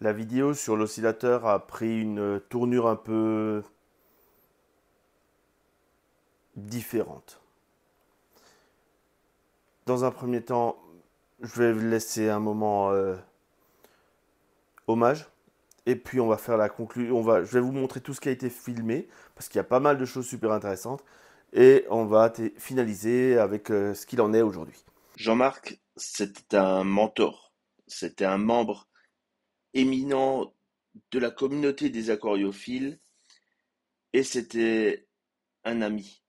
La vidéo sur l'oscillateur a pris une tournure un peu différente. Dans un premier temps, je vais laisser un moment euh, hommage. Et puis on va faire la conclusion. je vais vous montrer tout ce qui a été filmé, parce qu'il y a pas mal de choses super intéressantes. Et on va finaliser avec euh, ce qu'il en est aujourd'hui. Jean-Marc, c'était un mentor, c'était un membre éminent de la communauté des aquariophiles, et c'était un ami,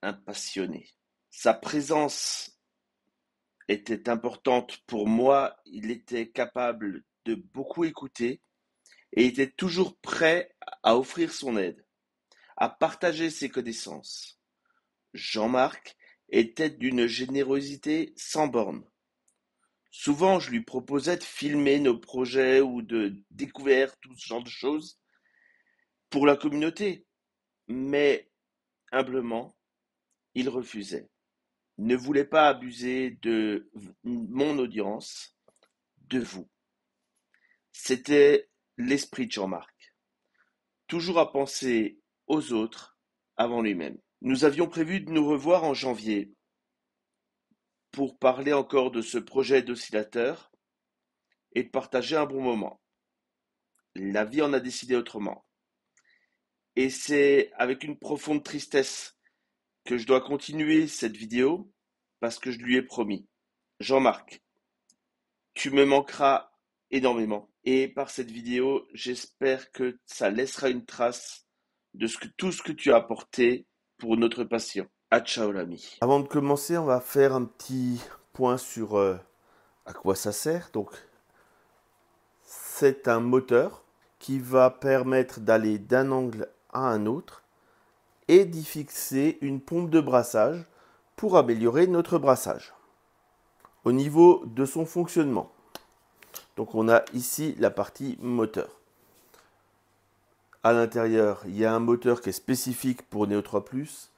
un passionné. Sa présence était importante pour moi, il était capable de beaucoup écouter et était toujours prêt à offrir son aide, à partager ses connaissances. Jean-Marc était d'une générosité sans bornes souvent je lui proposais de filmer nos projets ou de découvrir tout ce genre de choses pour la communauté. Mais humblement, il refusait. ne voulait pas abuser de mon audience, de vous. C'était l'esprit de Jean-Marc. Toujours à penser aux autres avant lui-même. Nous avions prévu de nous revoir en janvier, pour parler encore de ce projet d'oscillateur et de partager un bon moment. La vie en a décidé autrement. Et c'est avec une profonde tristesse que je dois continuer cette vidéo parce que je lui ai promis. Jean-Marc, tu me manqueras énormément. Et par cette vidéo, j'espère que ça laissera une trace de tout ce que tu as apporté pour notre patient l'ami Avant de commencer, on va faire un petit point sur euh, à quoi ça sert. Donc, c'est un moteur qui va permettre d'aller d'un angle à un autre et d'y fixer une pompe de brassage pour améliorer notre brassage. Au niveau de son fonctionnement, donc on a ici la partie moteur. À l'intérieur, il y a un moteur qui est spécifique pour Neo 3+,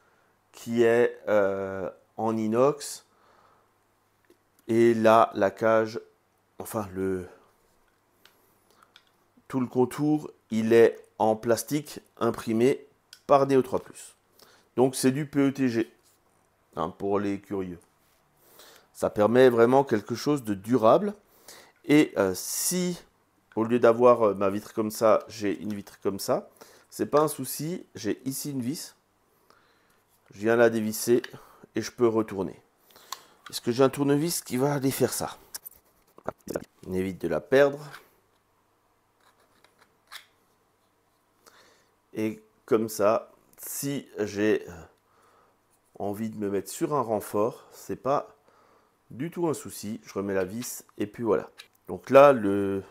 qui est euh, en inox. Et là, la cage, enfin le tout le contour, il est en plastique imprimé par DO3+. Donc c'est du PETG, hein, pour les curieux. Ça permet vraiment quelque chose de durable. Et euh, si, au lieu d'avoir euh, ma vitre comme ça, j'ai une vitre comme ça, c'est pas un souci, j'ai ici une vis je viens la dévisser et je peux retourner. Est-ce que j'ai un tournevis qui va aller faire ça On évite de la perdre. Et comme ça, si j'ai envie de me mettre sur un renfort, c'est pas du tout un souci. Je remets la vis et puis voilà. Donc là, le,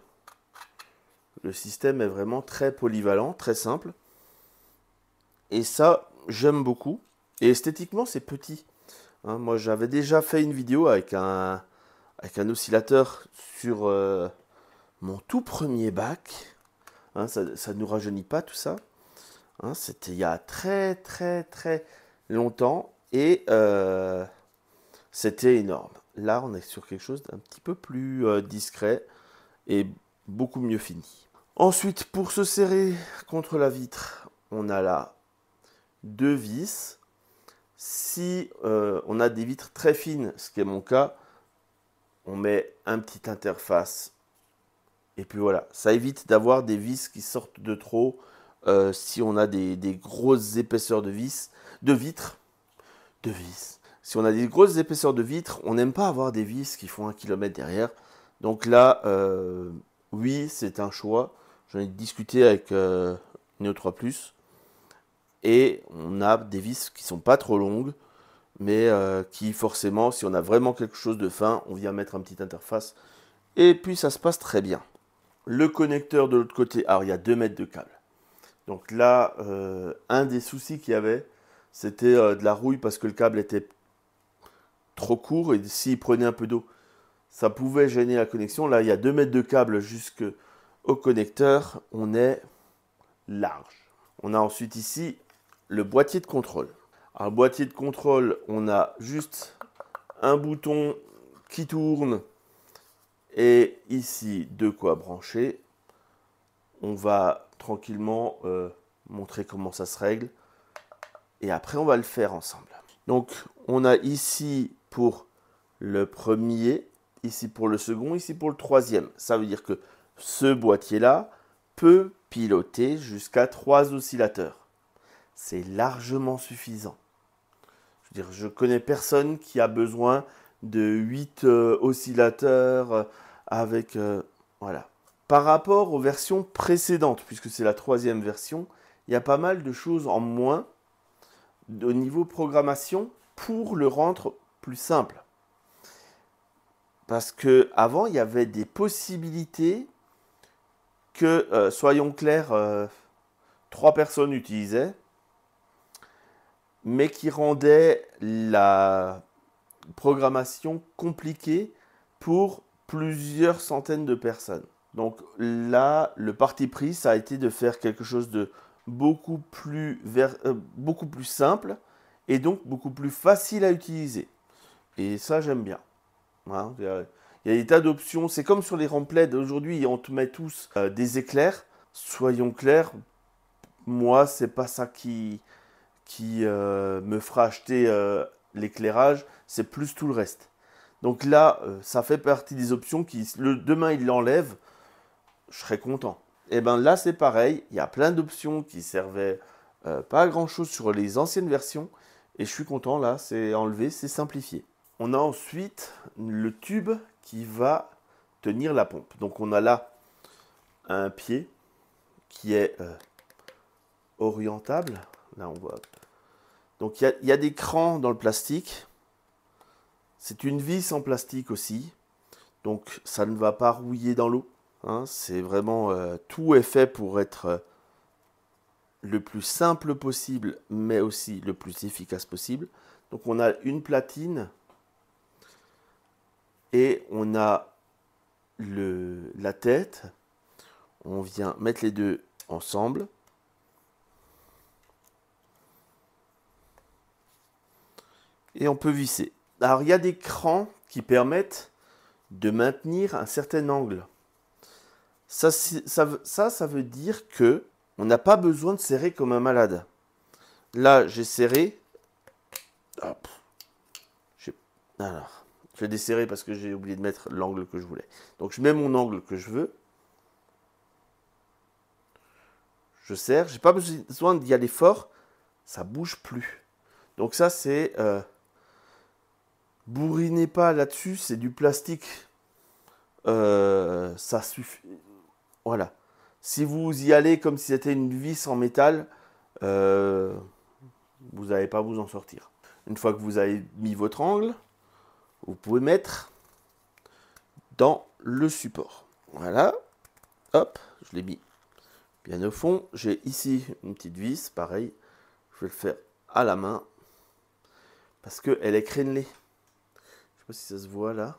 le système est vraiment très polyvalent, très simple. Et ça, j'aime beaucoup. Et esthétiquement, c'est petit. Hein, moi, j'avais déjà fait une vidéo avec un, oscillateur sur euh, mon tout premier bac. Hein, ça ne nous rajeunit pas tout ça. Hein, c'était il y a très très très longtemps et euh, c'était énorme. Là, on est sur quelque chose d'un petit peu plus euh, discret et beaucoup mieux fini. Ensuite, pour se serrer contre la vitre, on a là deux vis. Si euh, on a des vitres très fines, ce qui est mon cas, on met un petit interface. Et puis voilà, ça évite d'avoir des vis qui sortent de trop euh, si on a des, grosses épaisseurs de vis, de vitres, de vis. Si on a des grosses épaisseurs de vitres, on n'aime pas avoir des vis qui font un kilomètre derrière. Donc là, euh, oui, c'est un choix. J'en ai discuté avec Neo 3 et on a des vis qui sont pas trop longues, mais euh, qui forcément, si on a vraiment quelque chose de fin, on vient mettre un petit interface. Et puis ça se passe très bien. Le connecteur de l'autre côté, alors il y a 2 mètres de câble. Donc là, euh, un des soucis qu'il y avait, c'était euh, de la rouille parce que le câble était trop court et s'il prenait un peu d'eau, ça pouvait gêner la connexion. Là, il y a 2 mètres de câble jusqu'au connecteur. On est large. On a ensuite ici le boîtier de contrôle. Alors, boîtier de contrôle, on a juste un bouton qui tourne et ici de quoi brancher. On va tranquillement euh, montrer comment ça se règle et après on va le faire ensemble. Donc on a ici pour le premier, ici pour le second, ici pour le troisième. Ça veut dire que ce boîtier là peut piloter jusqu'à trois oscillateurs c'est largement suffisant. Je veux dire, je connais personne qui a besoin de 8 euh, oscillateurs euh, avec... Euh, voilà. Par rapport aux versions précédentes, puisque c'est la troisième version, il y a pas mal de choses en moins au niveau programmation pour le rendre plus simple. Parce que avant, il y avait des possibilités que, soyons clairs, trois personnes utilisaient mais qui rendait la programmation compliquée pour plusieurs centaines de personnes. Donc là, le parti pris, ça a été de faire quelque chose de beaucoup plus, euh, beaucoup plus simple et donc beaucoup plus facile à utiliser. Et ça, j'aime bien. Hein, il y a des tas d'options. C'est comme sur les remplets Aujourd'hui, on te met tous euh, des éclairs. Soyons clairs, moi, c'est pas ça qui, qui euh, me fera acheter euh, l'éclairage, c'est plus tout le reste. Donc là, euh, ça fait partie des options qui, le, demain, il l'enlève, je serai content. Et eh bien là, c'est pareil, il y a plein d'options qui servaient pas à grand-chose sur les anciennes versions, et je suis content, là, c'est enlevé, c'est simplifié. On a ensuite le tube qui va tenir la pompe. Donc on a là un pied qui est orientable. Là, on voit donc il y, a des crans dans le plastique. C'est une vis en plastique aussi. Donc ça ne va pas rouiller dans l'eau. Hein. C'est vraiment euh, tout est fait pour être euh, le plus simple possible, mais aussi le plus efficace possible. Donc on a une platine et on a la tête. On vient mettre les deux ensemble. et on peut visser. Alors il y a des crans qui permettent de maintenir un certain angle. Ça, ça, veut dire que on n'a pas besoin de serrer comme un malade. Là, j'ai serré. Hop. Alors, je vais desserrer parce que j'ai oublié de mettre l'angle que je voulais. Donc, je mets mon angle que je veux. Je serre. n'ai pas besoin d'y aller fort. Ça bouge plus. Donc, ça, c'est... Euh, bourrinez pas là-dessus, c'est du plastique. Euh, ça suffit. Voilà. Si vous y allez comme si c'était une vis en métal, euh, vous n'allez pas vous en sortir. Une fois que vous avez mis votre angle, vous pouvez mettre dans le support. Voilà. Hop, je l'ai mis bien au fond. J'ai ici une petite vis, pareil. Je vais le faire à la main parce qu'elle est crénelée sais pas si ça se voit là.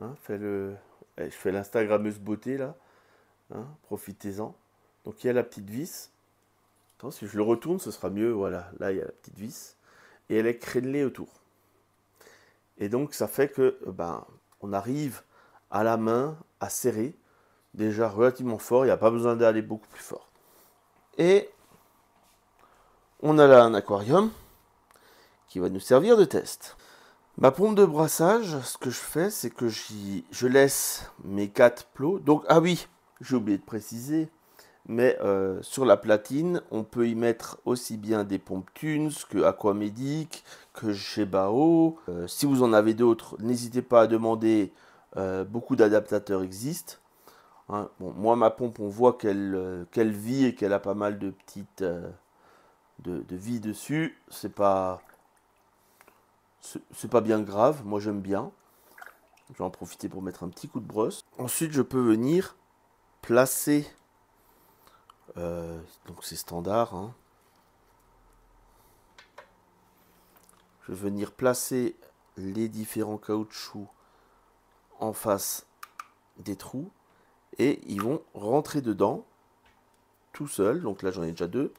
Hein, eh, je fais l'Instagrammeuse beauté là. Hein, profitez-en. Donc il y a la petite vis. si je le retourne, ce sera mieux. Voilà, là il y a la petite vis. Et elle est crénelée autour. Et donc ça fait que euh, ben, on arrive à la main à serrer déjà relativement fort. Il n'y a pas besoin d'aller beaucoup plus fort. Et on a là un aquarium qui va nous servir de test. Ma pompe de brassage, ce que je fais, c'est que je laisse mes quatre plots. Donc, ah oui, j'ai oublié de préciser, mais euh, sur la platine, on peut y mettre aussi bien des pompes Tunes que Aquamedic, que chez Bao. Euh, si vous en avez d'autres, n'hésitez pas à demander. Euh, beaucoup d'adaptateurs existent. Hein. moi, ma pompe, on voit qu'elle vit et qu'elle a pas mal de petites de vie dessus. C'est pas c'est pas bien grave, moi j'aime bien. Je vais en profiter pour mettre un petit coup de brosse. Ensuite, je peux venir placer. Euh, donc c'est standard. Hein. Je vais venir placer les différents caoutchoucs en face des trous. Et ils vont rentrer dedans tout seuls. Donc là, j'en ai déjà deux.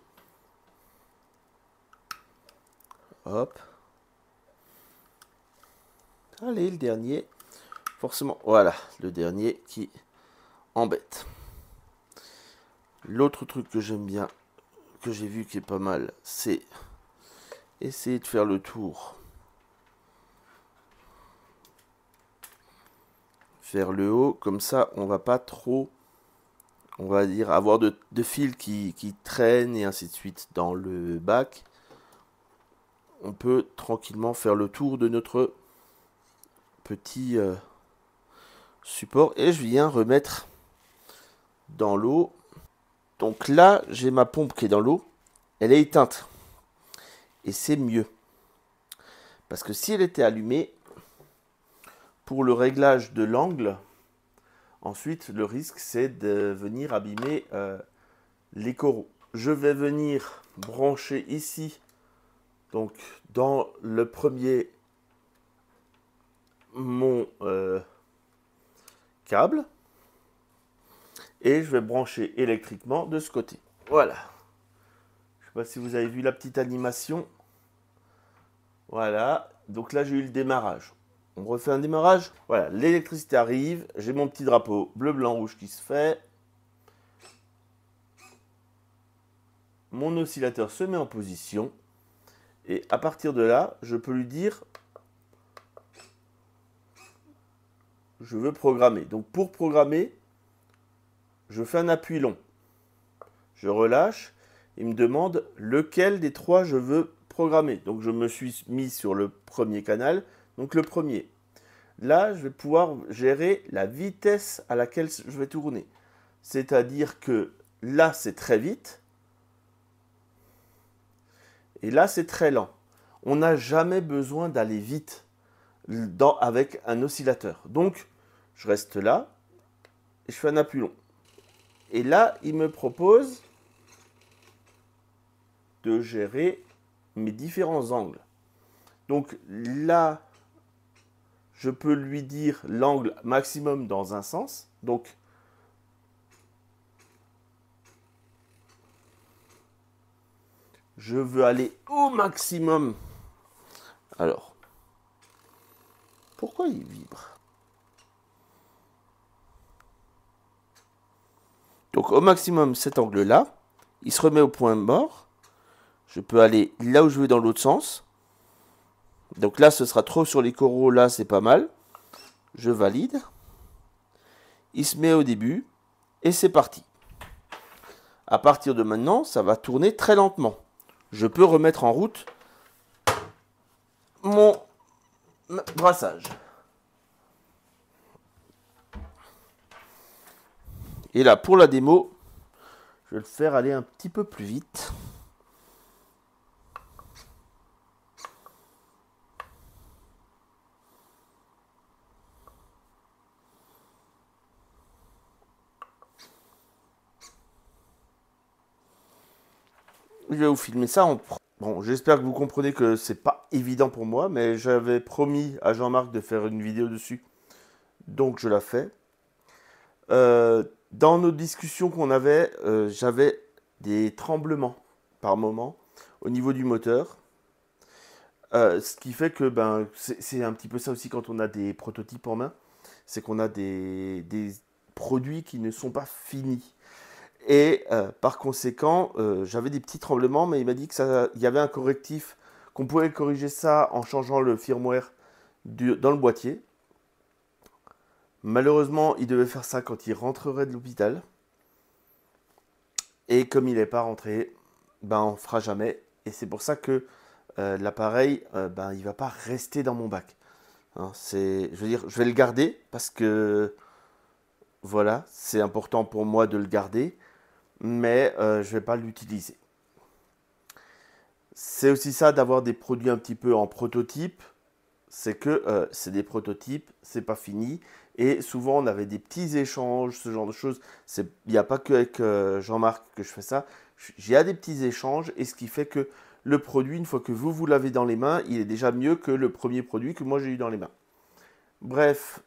Hop. Allez, le dernier. Forcément, voilà, le dernier qui embête. L'autre truc que j'aime bien, que j'ai vu qui est pas mal, c'est essayer de faire le tour. faire le haut, comme ça on va pas trop, on va dire, avoir de, fils qui, qui traînent et ainsi de suite dans le bac. On peut tranquillement faire le tour de notre petit euh, support et je viens remettre dans l'eau. Donc là, j'ai ma pompe qui est dans l'eau, elle est éteinte. Et c'est mieux. Parce que si elle était allumée, pour le réglage de l'angle, ensuite le risque c'est de venir abîmer euh, les coraux. Je vais venir brancher ici, donc dans le premier mon euh, câble et je vais brancher électriquement de ce côté. Voilà. Je ne sais pas si vous avez vu la petite animation. Voilà. Donc là, j'ai eu le démarrage. On refait un démarrage. Voilà, l'électricité arrive. J'ai mon petit drapeau bleu, blanc, rouge qui se fait. Mon oscillateur se met en position. Et à partir de là, je peux lui dire je veux programmer. Donc pour programmer, je fais un appui long. Je relâche. Il me demande lequel des trois je veux programmer. Donc je me suis mis sur le premier canal, donc le premier. Là, je vais pouvoir gérer la vitesse à laquelle je vais tourner. C'est-à-dire que là, c'est très vite. Et là, c'est très lent. On n'a jamais besoin d'aller vite avec un oscillateur. Donc, je reste là et je fais un appui long. Et là, il me propose de gérer mes différents angles. Donc là, je peux lui dire l'angle maximum dans un sens. Donc, je veux aller au maximum. Alors, pourquoi il vibre Donc au maximum cet angle-là, il se remet au point mort. Je peux aller là où je vais dans l'autre sens. Donc là, ce sera trop sur les coraux, là, c'est pas mal. Je valide. Il se met au début, et c'est parti. À partir de maintenant, ça va tourner très lentement. Je peux remettre en route mon brassage. Et là, pour la démo, je vais le faire aller un petit peu plus vite. Je vais vous filmer ça Bon, j'espère que vous comprenez que c'est pas évident pour moi, mais j'avais promis à Jean-Marc de faire une vidéo dessus. Donc je la fais. Euh, dans nos discussions qu'on avait, euh, j'avais des tremblements par moment au niveau du moteur. Euh, ce qui fait que ben, c'est un petit peu ça aussi quand on a des prototypes en main, c'est qu'on a des, produits qui ne sont pas finis. Et euh, par conséquent, j'avais des petits tremblements, mais il m'a dit qu'il y avait un correctif, qu'on pouvait corriger ça en changeant le firmware dans le boîtier. Malheureusement, il devait faire ça quand il rentrerait de l'hôpital. Et comme il n'est pas rentré, ben on fera jamais. Et c'est pour ça que euh, l'appareil, euh, ben il va pas rester dans mon bac. Hein, c'est, je veux dire, je vais le garder parce que voilà, c'est important pour moi de le garder, mais euh, je ne vais pas l'utiliser. C'est aussi ça d'avoir des produits un petit peu en prototype, c'est que euh, c'est des prototypes, c'est pas fini, et souvent, on avait des petits échanges, ce genre de choses. Il n'y a pas que avec euh, Jean-Marc que je fais ça. J'ai des petits échanges et ce qui fait que le produit, une fois que vous vous l'avez dans les mains, il est déjà mieux que le premier produit que moi j'ai eu dans les mains. Bref,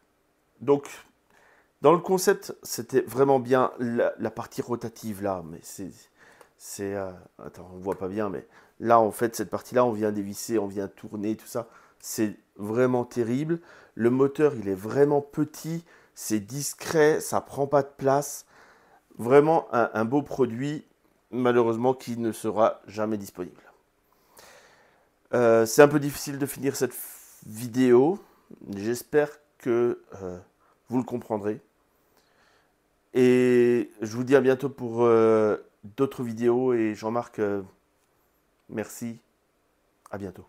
donc dans le concept, c'était vraiment bien la, partie rotative là, mais c'est euh, attends, on voit pas bien mais là en fait cette partie là, on vient dévisser, on vient tourner tout ça c'est vraiment terrible. Le moteur, il est vraiment petit, c'est discret, ça prend pas de place. Vraiment un, beau produit, malheureusement, qui ne sera jamais disponible. Euh, c'est un peu difficile de finir cette vidéo. J'espère que euh, vous le comprendrez. Et je vous dis à bientôt pour euh, d'autres vidéos. Et Jean-Marc, merci. À bientôt.